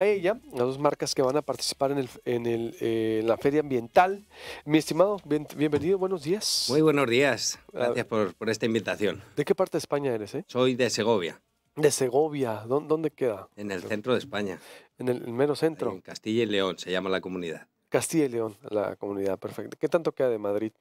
ella, las dos marcas que van a participar en, eh, la Feria Ambiental. Mi estimado, bienvenido, buenos días. Muy buenos días, ah, gracias por, esta invitación. ¿De qué parte de España eres? Eh? Soy de Segovia. ¿De Segovia? ¿Dónde, queda? En el centro de España. ¿En el, el mero centro? En Castilla y León, se llama la comunidad. Castilla y León, la comunidad, perfecto. ¿Qué tanto queda de Madrid?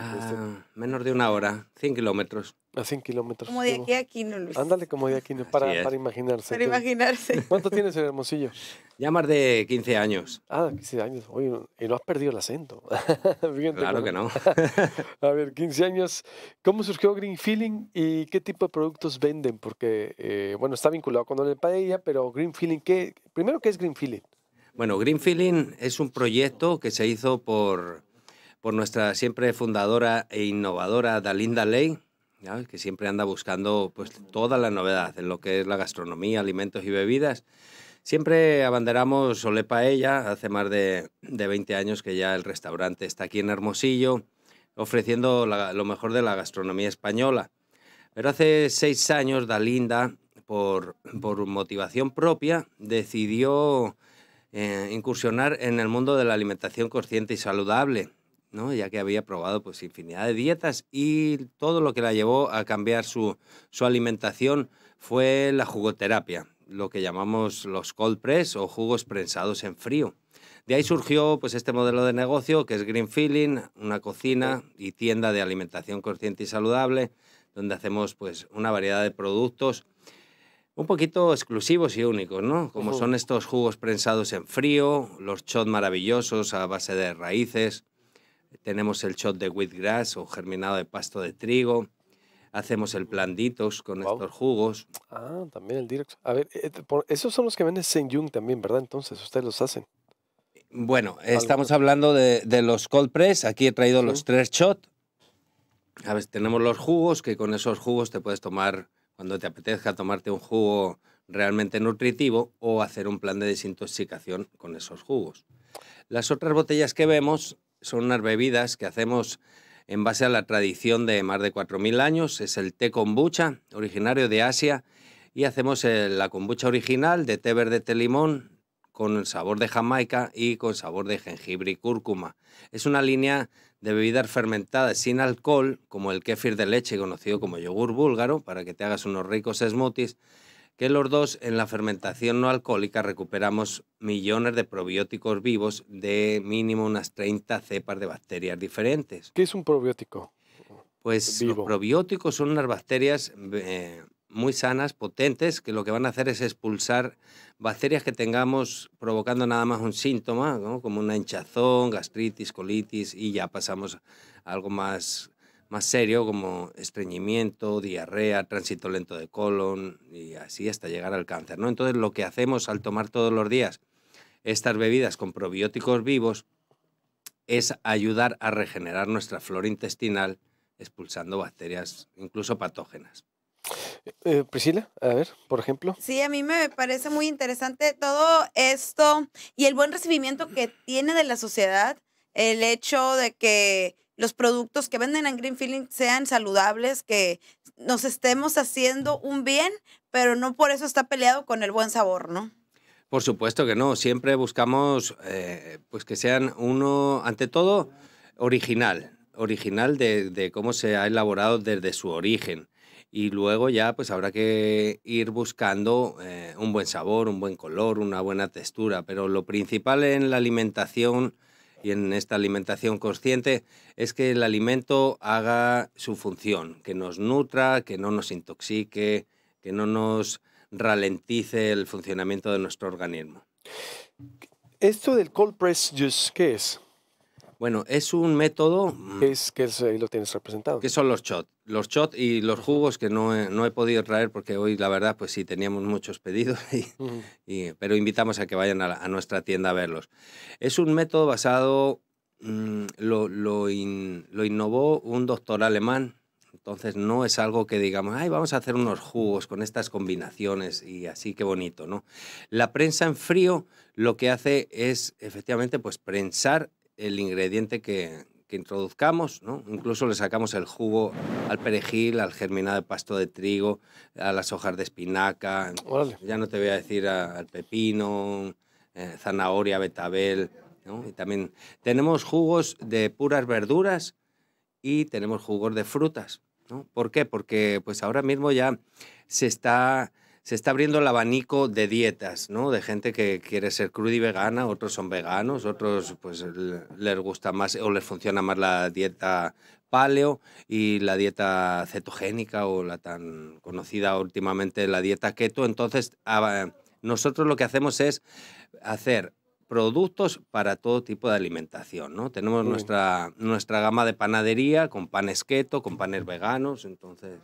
Ah, menos menor de una hora, 100 kilómetros. A 100 kilómetros. Como de aquí a aquí, Luis. Ándale, como de aquí, no, para, para imaginarse. Para imaginarse. ¿Cuánto tienes, Hermosillo? Ya más de 15 años. Ah, 15 años. y no has perdido el acento. claro que no. a ver, 15 años. ¿Cómo surgió Green Feeling y qué tipo de productos venden? Porque, eh, bueno, está vinculado con la paella pero Green Feeling, ¿qué? Primero, ¿qué es Green Feeling? Bueno, Green Feeling es un proyecto que se hizo por por nuestra siempre fundadora e innovadora Dalinda Ley, que siempre anda buscando pues, toda la novedad en lo que es la gastronomía, alimentos y bebidas. Siempre abanderamos Olé Paella, hace más de, de 20 años que ya el restaurante está aquí en Hermosillo, ofreciendo lo mejor de la gastronomía española. Pero hace seis años Dalinda, por, por motivación propia, decidió eh, incursionar en el mundo de la alimentación consciente y saludable ¿no? ya que había probado pues, infinidad de dietas y todo lo que la llevó a cambiar su, alimentación fue la jugoterapia, lo que llamamos los cold press o jugos prensados en frío. De ahí surgió pues, este modelo de negocio que es Green Feeling, una cocina y tienda de alimentación consciente y saludable, donde hacemos pues, una variedad de productos un poquito exclusivos y únicos, ¿no? Como son estos jugos prensados en frío, los shots maravillosos a base de raíces, tenemos el shot de wheatgrass o germinado de pasto de trigo. Hacemos el plantitos con estos jugos. Ah, también el directo A ver, eh, esos son los que venden Saint Jung también, ¿verdad? Entonces, ustedes los hacen. Bueno, estamos hablando de, los cold press. Aquí he traído los tres shots. A ver, tenemos los jugos, que con esos jugos te puedes tomar, cuando te apetezca, tomarte un jugo realmente nutritivo o hacer un plan de desintoxicación con esos jugos. Las otras botellas que vemos son unas bebidas que hacemos en base a la tradición de más de 4.000 años. Es el té kombucha, originario de Asia, y hacemos eh, la kombucha original de té verde, té limón, con el sabor de Jamaica y con sabor de jengibre y cúrcuma. Es una línea de bebidas fermentadas sin alcohol, como el kéfir de leche, conocido como yogur búlgaro, para que te hagas unos ricos smoothies, que los dos en la fermentación no alcohólica recuperamos millones de probióticos vivos de mínimo unas 30 cepas de bacterias diferentes. ¿Qué es un probiótico? Pues los probióticos son unas bacterias eh, muy sanas, potentes, que lo que van a hacer es expulsar bacterias que tengamos provocando nada más un síntoma, como una hinchazón, gastritis, colitis, y ya pasamos algo más más serio como estreñimiento, diarrea, tránsito lento de colon y así hasta llegar al cáncer. ¿no? Entonces lo que hacemos al tomar todos los días estas bebidas con probióticos vivos es ayudar a regenerar nuestra flora intestinal expulsando bacterias, incluso patógenas. Eh, Priscila, a ver, por ejemplo. Sí, a mí me parece muy interesante todo esto y el buen recibimiento que tiene de la sociedad, el hecho de que los productos que venden en Green Feeling sean saludables, que nos estemos haciendo un bien, pero no por eso está peleado con el buen sabor, ¿no? Por supuesto que no, siempre buscamos eh, pues que sean uno, ante todo, original, original de, cómo se ha elaborado desde su origen y luego ya pues habrá que ir buscando eh, un buen sabor, un buen color, una buena textura, pero lo principal en la alimentación y en esta alimentación consciente es que el alimento haga su función, que nos nutra, que no nos intoxique, que no nos ralentice el funcionamiento de nuestro organismo. ¿Esto del cold press qué es? Bueno, es un método... Mm, ¿Qué es, que ahí lo tienes representado? Que son los shots. Los shots y los jugos que no he, no he, podido traer porque hoy, la verdad, pues sí, teníamos muchos pedidos, pero invitamos a que vayan a, nuestra tienda a verlos. Es un método basado... Mm, lo, lo innovó un doctor alemán, entonces no es algo que digamos, ay, vamos a hacer unos jugos con estas combinaciones y así qué bonito, ¿no? La prensa en frío lo que hace es efectivamente pues prensar el ingrediente que, que introduzcamos, ¿no? Incluso le sacamos el jugo al perejil, al germinado de pasto de trigo, a las hojas de espinaca, ya no te voy a decir al pepino, eh, zanahoria, betabel, Y también tenemos jugos de puras verduras y tenemos jugos de frutas, ¿Por qué? Porque pues ahora mismo ya se está se está abriendo el abanico de dietas, ¿no? De gente que quiere ser cruda y vegana, otros son veganos, otros pues les gusta más o les funciona más la dieta paleo y la dieta cetogénica o la tan conocida últimamente la dieta keto. Entonces, ah, nosotros lo que hacemos es hacer productos para todo tipo de alimentación, ¿no? Tenemos mm. nuestra, nuestra gama de panadería con panes keto, con panes veganos, entonces...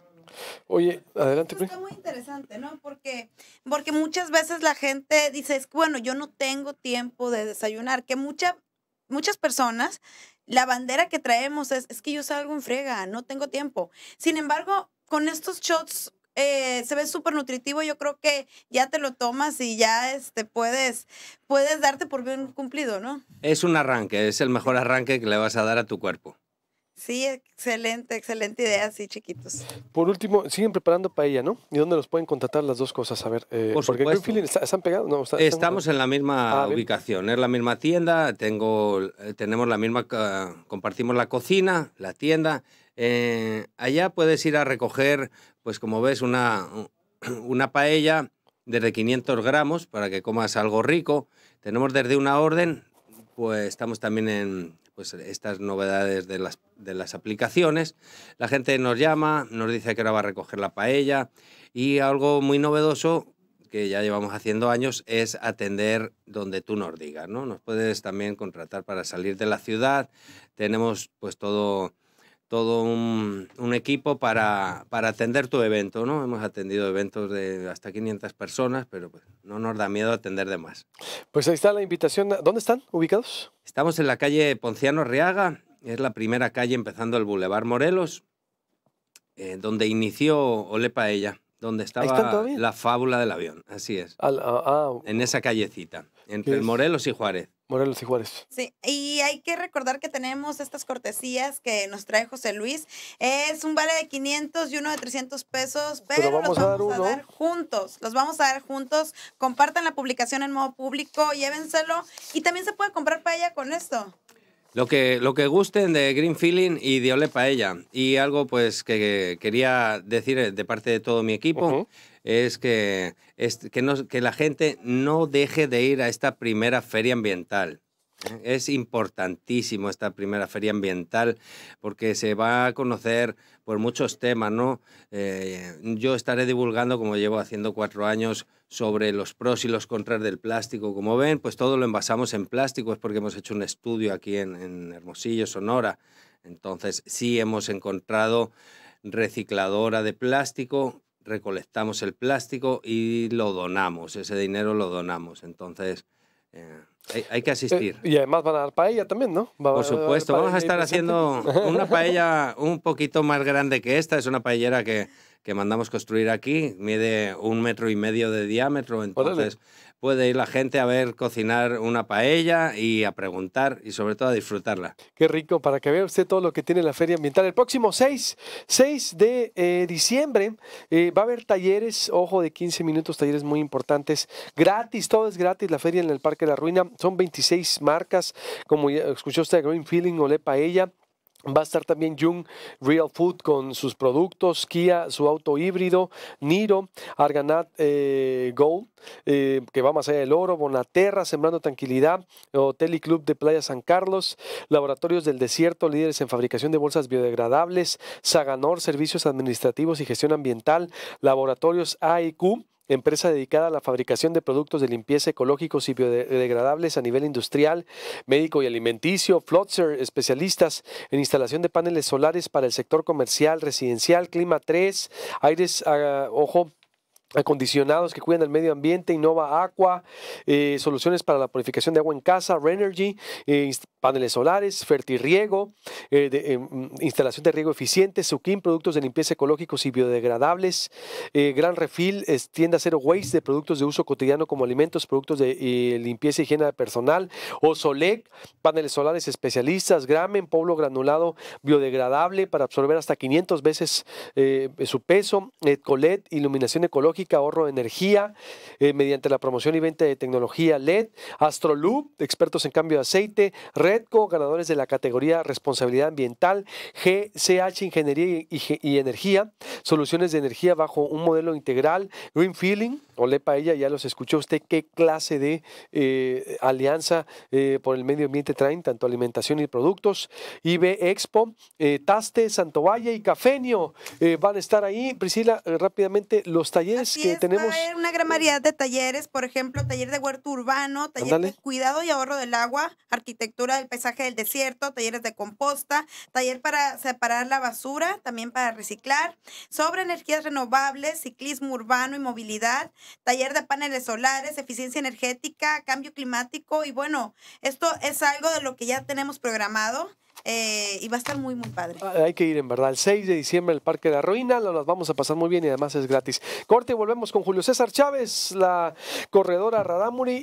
Oye, adelante. muy interesante, ¿no? Porque, porque muchas veces la gente dice, es, bueno, yo no tengo tiempo de desayunar, que muchas personas, la bandera que traemos es, es que yo salgo en frega, no tengo tiempo. Sin embargo, con estos shots eh, se ve súper nutritivo. Yo creo que ya te lo tomas y ya este, puedes, puedes darte por bien cumplido, ¿no? Es un arranque, es el mejor arranque que le vas a dar a tu cuerpo. Sí, excelente, excelente idea, sí, chiquitos. Por último, siguen preparando paella, ¿no? ¿Y dónde los pueden contratar las dos cosas? A ver, eh, Por porque está, están pegados. No, Estamos en la misma ah, ubicación, es la misma tienda, tengo, eh, tenemos la misma, compartimos la cocina, la tienda. Eh, allá puedes ir a recoger, pues como ves, una, una paella desde 500 gramos para que comas algo rico. Tenemos desde una orden, pues estamos también en pues estas novedades de las de las aplicaciones. La gente nos llama, nos dice que ahora va a recoger la paella y algo muy novedoso que ya llevamos haciendo años es atender donde tú nos digas, ¿no? Nos puedes también contratar para salir de la ciudad. Tenemos pues todo todo un, equipo para, para, atender tu evento, ¿no? Hemos atendido eventos de hasta 500 personas, pero pues, no nos da miedo atender de más. Pues ahí está la invitación. ¿Dónde están ubicados? Estamos en la calle Ponciano Riaga es la primera calle empezando el Boulevard Morelos, eh, donde inició Ole Paella, donde estaba la fábula del avión, así es. Ah, ah, en esa callecita, entre Morelos y Juárez. Morelos y Juárez. Sí, y hay que recordar que tenemos estas cortesías que nos trae José Luis. Es un vale de 500 y uno de 300 pesos, pues pero, los vamos a, a dar, juntos. Los vamos a dar juntos. Compartan la publicación en modo público, llévenselo. Y también se puede comprar paella con esto. Lo que, lo que gusten de Green Feeling y de Ole Paella. Y algo pues que quería decir eh, de parte de todo mi equipo es, que, es que, no, que la gente no deje de ir a esta primera feria ambiental. Es importantísimo esta primera feria ambiental porque se va a conocer por muchos temas, ¿no? Eh, yo estaré divulgando, como llevo haciendo cuatro años, sobre los pros y los contras del plástico. Como ven, pues todo lo envasamos en plástico, es porque hemos hecho un estudio aquí en, en Hermosillo, Sonora. Entonces, sí hemos encontrado recicladora de plástico, recolectamos el plástico y lo donamos, ese dinero lo donamos. Entonces, hay, que eh, asistir. y además van a dar paella también, ¿no? Por supuesto, vamos a estar haciendo una paella un poquito más grande que esta. Es una paellera que, que mandamos construir aquí, mide un metro y medio de diámetro, entonces puede ir la gente a ver cocinar una paella y a preguntar y sobre todo a disfrutarla. Qué rico, para que vea usted todo lo que tiene la Feria Ambiental. El próximo 6, 6 de eh, diciembre eh, va a haber talleres, ojo, de 15 minutos, talleres muy importantes, gratis, todo es gratis, la feria en el Parque de la Ruina. Son 26 marcas, como ya escuchó usted, Green Feeling, Olé Paella, Va a estar también Jung Real Food con sus productos, Kia, su auto híbrido, Niro, Arganat eh, Gold, eh, que va más allá del oro, Bonaterra, Sembrando Tranquilidad, Hotel y Club de Playa San Carlos, Laboratorios del Desierto, líderes en fabricación de bolsas biodegradables, Saganor, Servicios Administrativos y Gestión Ambiental, Laboratorios AIQ, empresa dedicada a la fabricación de productos de limpieza ecológicos y biodegradables a nivel industrial, médico y alimenticio, Flotzer, especialistas en instalación de paneles solares para el sector comercial, residencial, clima 3, aires, ah, ojo, acondicionados que cuidan el medio ambiente, Innova Aqua, eh, soluciones para la purificación de agua en casa, Renergy, eh, paneles solares, fertirriego, eh, eh mm, instalación de riego eficiente, Suquín, productos de limpieza ecológicos y biodegradables, eh, Gran Refil, tienda Cero Waste de productos de uso cotidiano como alimentos, productos de limpieza y higiene personal, Osolec, paneles solares especialistas, Gramen, polvo Granulado biodegradable para absorber hasta 500 veces eh, su peso, Ecolet, iluminación ecológica, ahorro de energía, mediante la promoción y venta de tecnología LED, AstroLub, expertos en cambio de aceite, Red ganadores de la categoría Responsabilidad Ambiental, GCH Ingeniería y, Energía, Soluciones de Energía bajo un modelo integral, Green Feeling, olé ella, ya los escuchó usted, qué clase de eh, alianza eh, por el medio ambiente traen, tanto alimentación y productos, IB Expo, eh, Taste, Santo Valle y Cafenio van a estar ahí. Priscila, rápidamente, los talleres que tenemos. Va una gran variedad de talleres, por ejemplo, taller de huerto urbano, taller de cuidado y ahorro del agua, arquitectura el paisaje del desierto, talleres de composta, taller para separar la basura, también para reciclar, sobre energías renovables, ciclismo urbano y movilidad, taller de paneles solares, eficiencia energética, cambio climático y bueno, esto es algo de lo que ya tenemos programado. Eh, y va a estar muy, muy padre. Ah, hay que ir, en verdad. El 6 de diciembre, el Parque de la Ruina, lo las vamos a pasar muy bien y además es gratis. Corte, volvemos con Julio César Chávez, la corredora Radamuri.